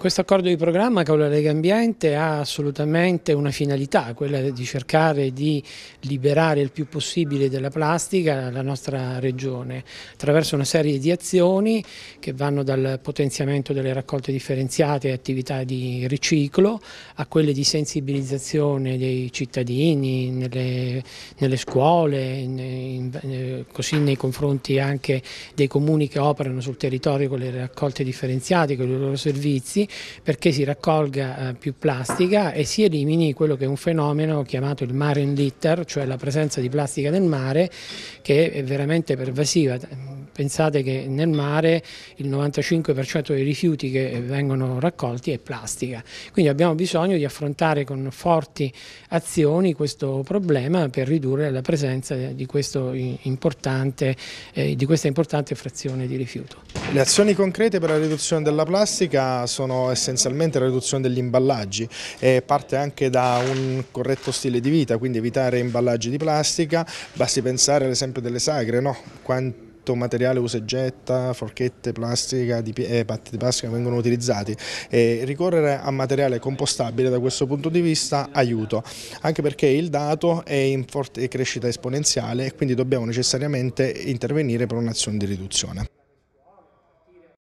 Questo accordo di programma con la Lega Ambiente ha assolutamente una finalità, quella di cercare di liberare il più possibile della plastica la nostra regione attraverso una serie di azioni che vanno dal potenziamento delle raccolte differenziate e attività di riciclo a quelle di sensibilizzazione dei cittadini nelle, nelle scuole, nei, eh, così nei confronti anche dei comuni che operano sul territorio con le raccolte differenziate, con i loro servizi perché si raccolga eh, più plastica e si elimini quello che è un fenomeno chiamato il marine litter, cioè la presenza di plastica nel mare che è veramente pervasiva Pensate che nel mare il 95% dei rifiuti che eh, vengono raccolti è plastica, quindi abbiamo bisogno di affrontare con forti azioni questo problema per ridurre la presenza di, importante, eh, di questa importante frazione di rifiuto. Le azioni concrete per la riduzione della plastica sono essenzialmente la riduzione degli imballaggi e parte anche da un corretto stile di vita, quindi evitare imballaggi di plastica, basti pensare all'esempio delle sagre, no? Quanti tutto materiale usa e getta, forchette, plastica, di, eh, di plastica vengono utilizzati e ricorrere a materiale compostabile da questo punto di vista aiuto, anche perché il dato è in forte crescita esponenziale e quindi dobbiamo necessariamente intervenire per un'azione di riduzione.